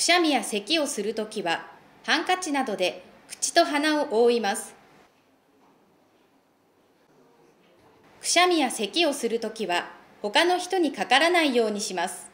くしゃみや咳をするときは、ハンカチなどで口と鼻を覆います。くしゃみや咳をするときは、他の人にかからないようにします。